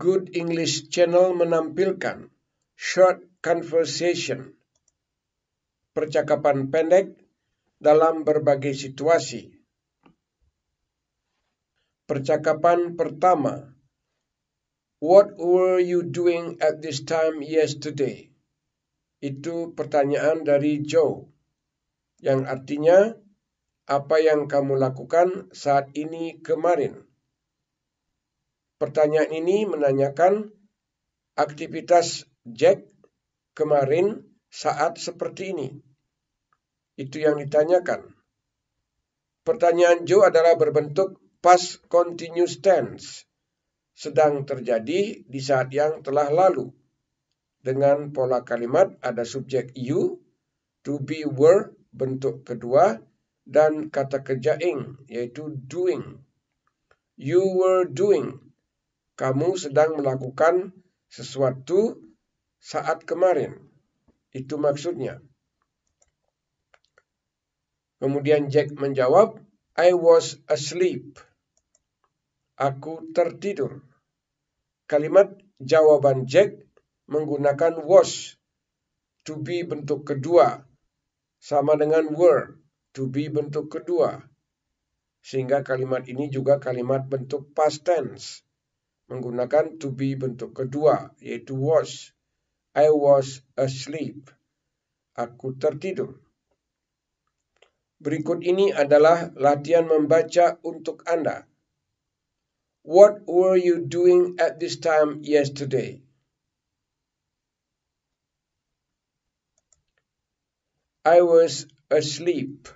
Good English Channel menampilkan Short Conversation, percakapan pendek dalam berbagai situasi. Percakapan pertama, What were you doing at this time yesterday? Itu pertanyaan dari Joe, yang artinya, apa yang kamu lakukan saat ini kemarin? Pertanyaan ini menanyakan aktivitas Jack kemarin saat seperti ini. Itu yang ditanyakan. Pertanyaan Joe adalah berbentuk past continuous tense, sedang terjadi di saat yang telah lalu. Dengan pola kalimat ada subjek you, to be were bentuk kedua, dan kata kerja ing, yaitu doing. You were doing kamu sedang melakukan sesuatu saat kemarin. Itu maksudnya. Kemudian Jack menjawab, I was asleep. Aku tertidur. Kalimat jawaban Jack menggunakan was. To be bentuk kedua. Sama dengan were. To be bentuk kedua. Sehingga kalimat ini juga kalimat bentuk past tense menggunakan to be bentuk kedua, yaitu was. I was asleep. Aku tertidur. Berikut ini adalah latihan membaca untuk Anda. What were you doing at this time yesterday? I was asleep.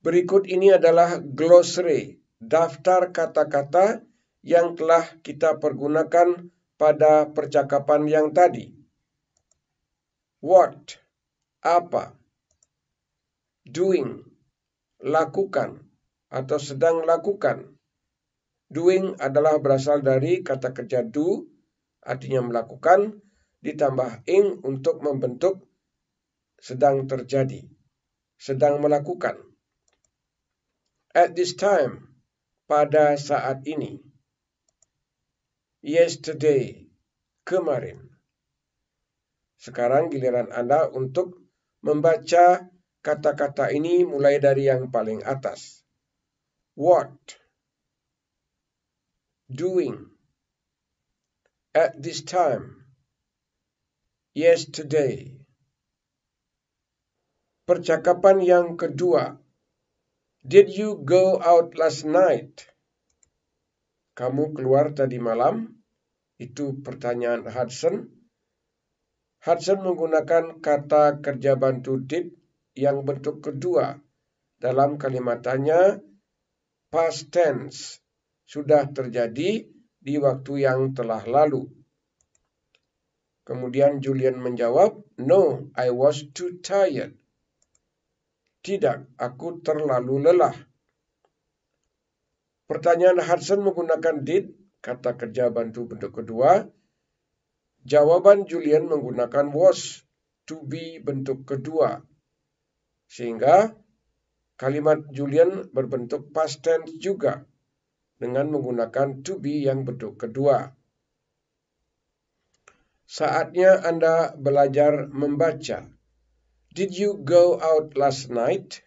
Berikut ini adalah glossary daftar kata-kata yang telah kita pergunakan pada percakapan yang tadi. What? Apa? Doing? Lakukan atau sedang lakukan. Doing adalah berasal dari kata kerja do, artinya melakukan, ditambah ing untuk membentuk sedang terjadi, sedang melakukan. At this time, pada saat ini. Yesterday, kemarin. Sekarang giliran Anda untuk membaca kata-kata ini mulai dari yang paling atas. What? Doing. At this time. Yesterday. Percakapan yang kedua Did you go out last night? Kamu keluar tadi malam? Itu pertanyaan Hudson. Hudson menggunakan kata kerja bantu did yang bentuk kedua dalam kalimatannya past tense sudah terjadi di waktu yang telah lalu. Kemudian Julian menjawab, "No, I was too tired." Tidak, aku terlalu lelah. Pertanyaan Hudson menggunakan did, kata kerja bantu bentuk kedua. Jawaban Julian menggunakan was, to be bentuk kedua. Sehingga kalimat Julian berbentuk past tense juga dengan menggunakan to be yang bentuk kedua. Saatnya Anda belajar membaca. Did you go out last night?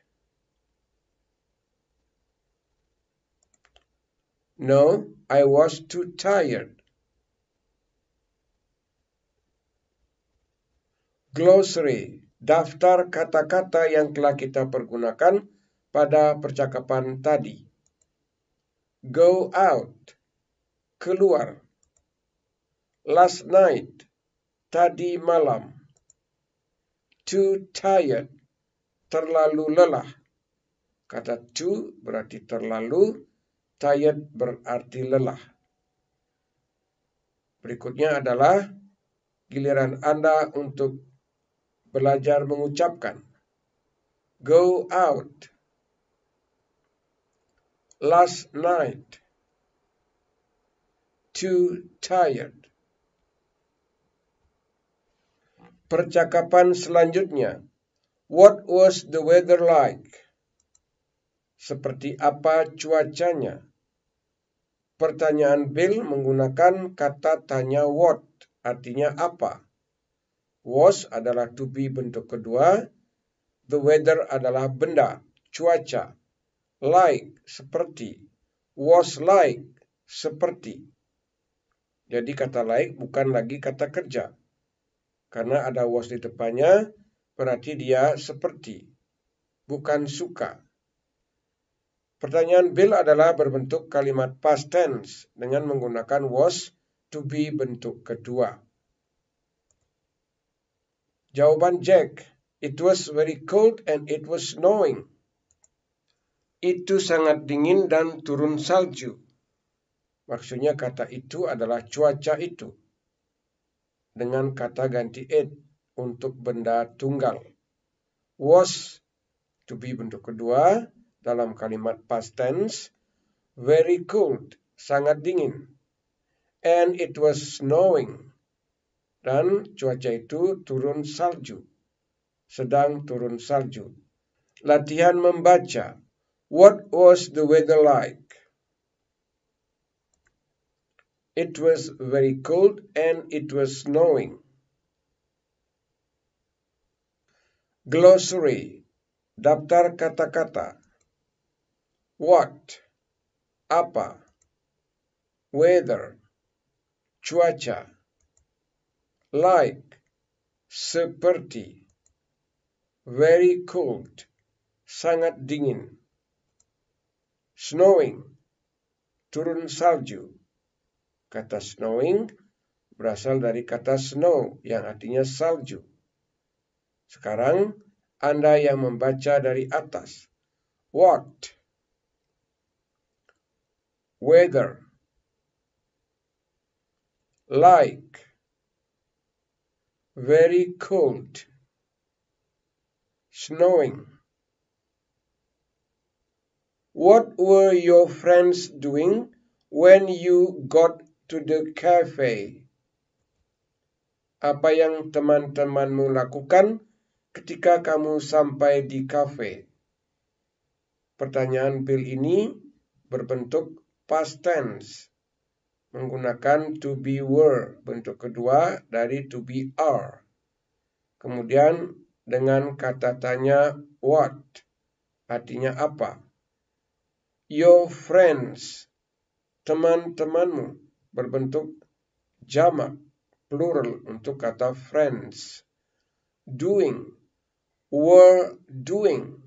No, I was too tired. Glossary, daftar kata-kata yang telah kita pergunakan pada percakapan tadi. Go out, keluar. Last night, tadi malam too tired, terlalu lelah. Kata too berarti terlalu, tired berarti lelah. Berikutnya adalah giliran Anda untuk belajar mengucapkan go out last night too tired Percakapan selanjutnya. What was the weather like? Seperti apa cuacanya? Pertanyaan Bill menggunakan kata tanya what, artinya apa. Was adalah to be bentuk kedua, the weather adalah benda, cuaca. Like, seperti. Was like, seperti. Jadi kata like bukan lagi kata kerja. Karena ada was di depannya, berarti dia seperti, bukan suka. Pertanyaan Bill adalah berbentuk kalimat past tense dengan menggunakan was to be bentuk kedua. Jawaban Jack, it was very cold and it was snowing. Itu sangat dingin dan turun salju. Maksudnya kata itu adalah cuaca itu dengan kata ganti it untuk benda tunggal. Was to be bentuk kedua dalam kalimat past tense. Very cold, sangat dingin. And it was snowing. Dan cuaca itu turun salju. Sedang turun salju. Latihan membaca. What was the weather like? It was very cold and it was snowing. Glossary Daftar kata-kata What Apa Weather Cuaca Like Seperti Very cold Sangat dingin Snowing Turun salju Kata snowing berasal dari kata snow yang artinya salju. Sekarang Anda yang membaca dari atas. What? Weather. Like. Very cold. Snowing. What were your friends doing when you got to the cafe. Apa yang teman-temanmu lakukan ketika kamu sampai di kafe? Pertanyaan Bill ini berbentuk past tense menggunakan to be were bentuk kedua dari to be are. Kemudian dengan kata tanya what artinya apa? Your friends, teman-temanmu berbentuk jamak plural untuk kata friends. Doing, were doing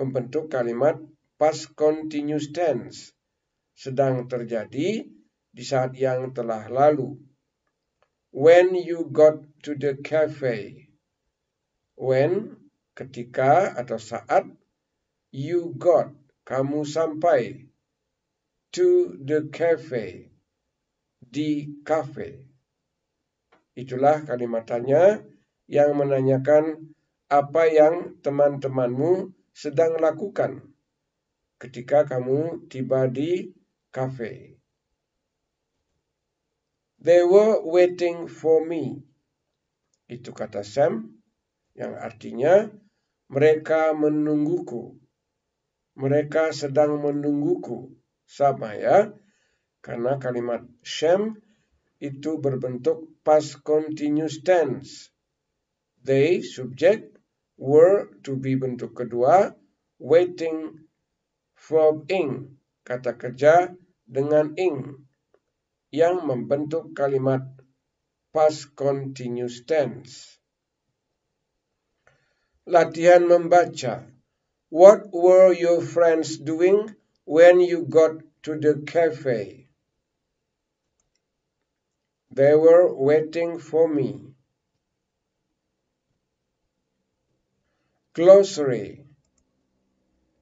membentuk kalimat past continuous tense sedang terjadi di saat yang telah lalu. When you got to the cafe. When ketika atau saat you got kamu sampai to the cafe di kafe. Itulah kalimatannya yang menanyakan apa yang teman-temanmu sedang lakukan ketika kamu tiba di kafe. They were waiting for me. Itu kata Sam yang artinya mereka menungguku. Mereka sedang menungguku. Sama ya karena kalimat Shem itu berbentuk past continuous tense. They, subject, were to be bentuk kedua, waiting verb ing, kata kerja dengan ing, yang membentuk kalimat past continuous tense. Latihan membaca. What were your friends doing when you got to the cafe? They were waiting for me. Glossary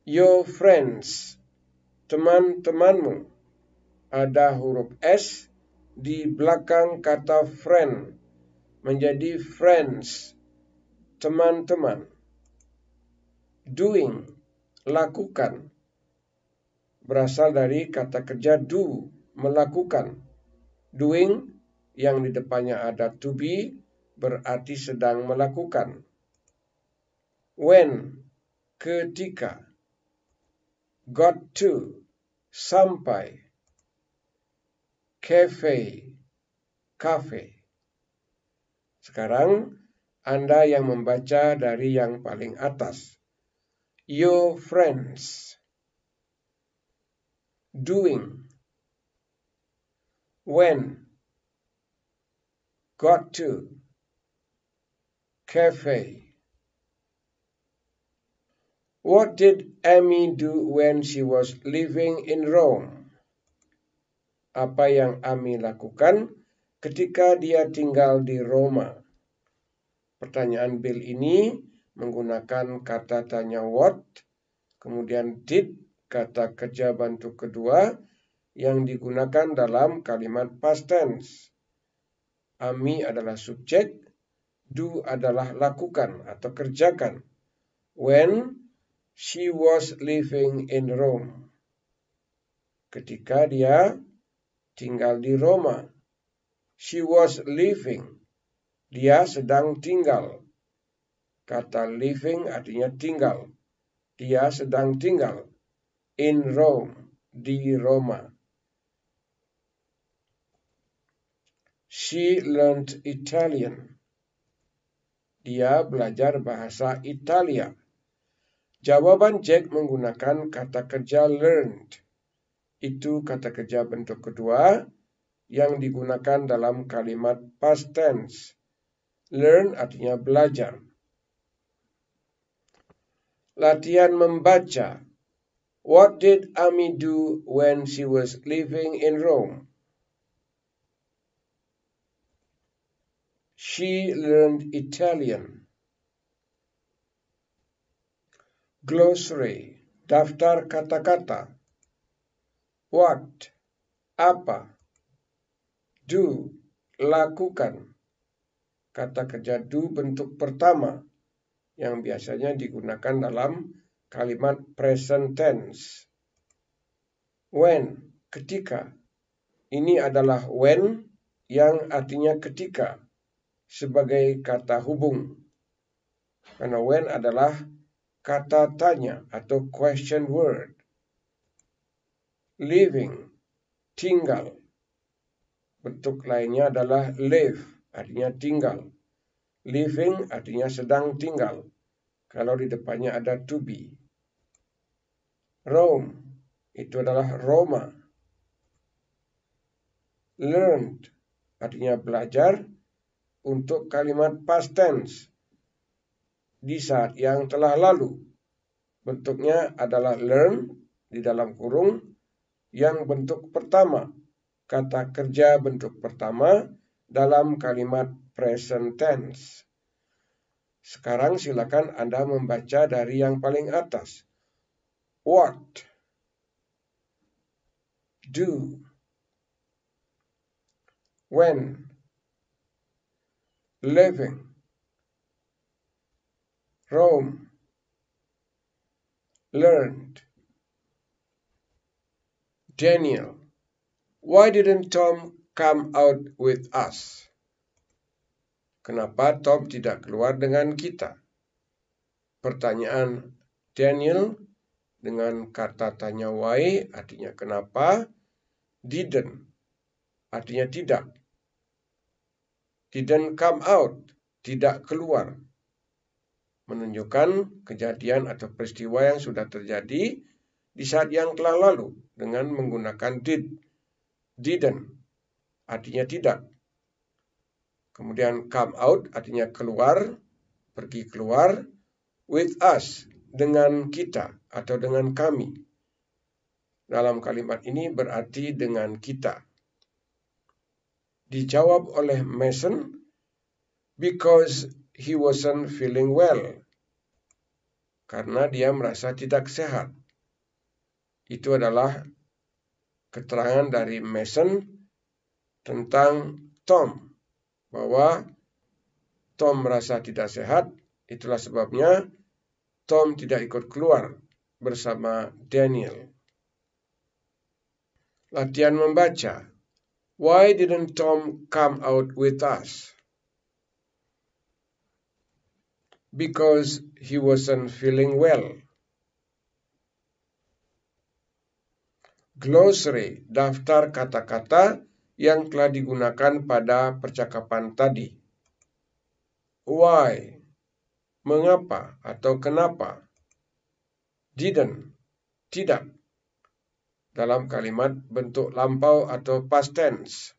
Your friends Teman-temanmu Ada huruf S di belakang kata friend menjadi friends teman-teman doing lakukan berasal dari kata kerja do melakukan doing yang di depannya ada to be berarti sedang melakukan. When ketika got to sampai cafe cafe. Sekarang Anda yang membaca dari yang paling atas. Your friends doing when got to cafe. What did Amy do when she was living in Rome? Apa yang Amy lakukan ketika dia tinggal di Roma? Pertanyaan Bill ini menggunakan kata tanya what, kemudian did kata kerja bantu kedua yang digunakan dalam kalimat past tense. Ami adalah subjek, do adalah lakukan atau kerjakan. When she was living in Rome. Ketika dia tinggal di Roma. She was living. Dia sedang tinggal. Kata living artinya tinggal. Dia sedang tinggal. In Rome, di Roma. She learned Italian. Dia belajar bahasa Italia. Jawaban Jack menggunakan kata kerja learned. Itu kata kerja bentuk kedua yang digunakan dalam kalimat past tense. Learn artinya belajar. Latihan membaca. What did Amy do when she was living in Rome? She learned Italian. Glossary, daftar kata-kata. What, apa. Do, lakukan. Kata kerja do bentuk pertama yang biasanya digunakan dalam kalimat present tense. When, ketika. Ini adalah when yang artinya ketika sebagai kata hubung. Karena when adalah kata tanya atau question word. Living, tinggal. Bentuk lainnya adalah live, artinya tinggal. Living artinya sedang tinggal. Kalau di depannya ada to be. Rome, itu adalah Roma. Learned, artinya belajar untuk kalimat past tense di saat yang telah lalu. Bentuknya adalah learn di dalam kurung yang bentuk pertama, kata kerja bentuk pertama dalam kalimat present tense. Sekarang silakan Anda membaca dari yang paling atas. What? Do? When? Leven, Rome, learned. Daniel, why didn't Tom come out with us? Kenapa Tom tidak keluar dengan kita? Pertanyaan Daniel dengan kata tanya why artinya kenapa, didn't artinya tidak, didn't come out, tidak keluar. Menunjukkan kejadian atau peristiwa yang sudah terjadi di saat yang telah lalu dengan menggunakan did, didn't, artinya tidak. Kemudian come out artinya keluar, pergi keluar, with us, dengan kita atau dengan kami. Dalam kalimat ini berarti dengan kita. Dijawab oleh Mason, because he wasn't feeling well. Karena dia merasa tidak sehat. Itu adalah keterangan dari Mason tentang Tom bahwa Tom merasa tidak sehat, itulah sebabnya Tom tidak ikut keluar bersama Daniel. Latihan membaca Why didn't Tom come out with us? Because he wasn't feeling well. Glossary, daftar kata-kata yang telah digunakan pada percakapan tadi. Why? Mengapa atau kenapa? Didn't, tidak dalam kalimat bentuk lampau atau past tense.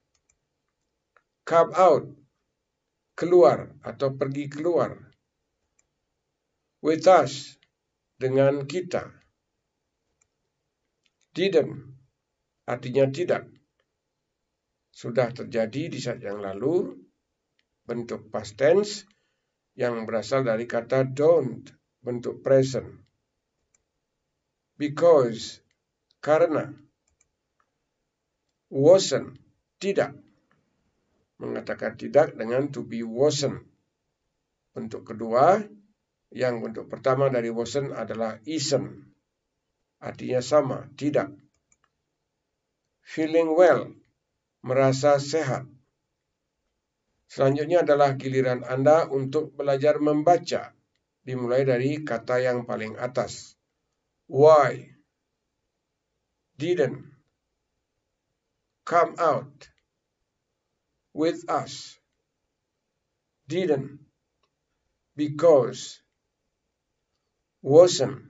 Come out, keluar atau pergi keluar. With us, dengan kita. Didn't, artinya tidak. Sudah terjadi di saat yang lalu, bentuk past tense yang berasal dari kata don't, bentuk present. Because karena wasn't tidak mengatakan tidak dengan to be wasn't. Bentuk kedua, yang bentuk pertama dari wasn't adalah isn't. Artinya sama, tidak. Feeling well, merasa sehat. Selanjutnya adalah giliran Anda untuk belajar membaca. Dimulai dari kata yang paling atas. Why? didn't come out with us, didn't because wasn't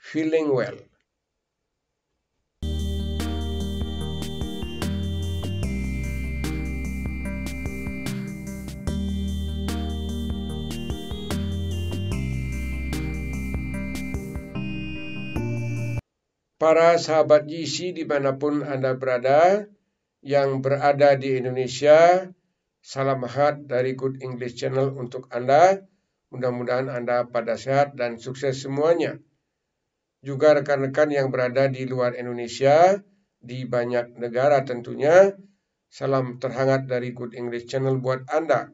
feeling well. para sahabat GC dimanapun Anda berada, yang berada di Indonesia, salam hat dari Good English Channel untuk Anda. Mudah-mudahan Anda pada sehat dan sukses semuanya. Juga rekan-rekan yang berada di luar Indonesia, di banyak negara tentunya, salam terhangat dari Good English Channel buat Anda.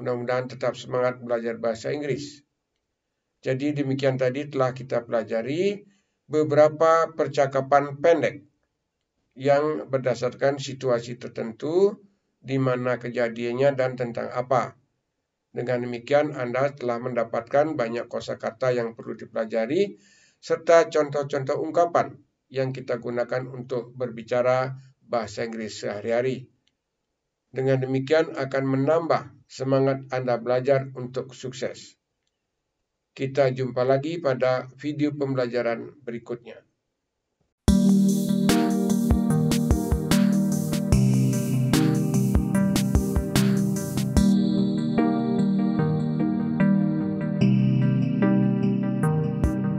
Mudah-mudahan tetap semangat belajar bahasa Inggris. Jadi demikian tadi telah kita pelajari beberapa percakapan pendek yang berdasarkan situasi tertentu di mana kejadiannya dan tentang apa. Dengan demikian Anda telah mendapatkan banyak kosakata yang perlu dipelajari serta contoh-contoh ungkapan yang kita gunakan untuk berbicara bahasa Inggris sehari-hari. Dengan demikian akan menambah semangat Anda belajar untuk sukses. Kita jumpa lagi pada video pembelajaran berikutnya.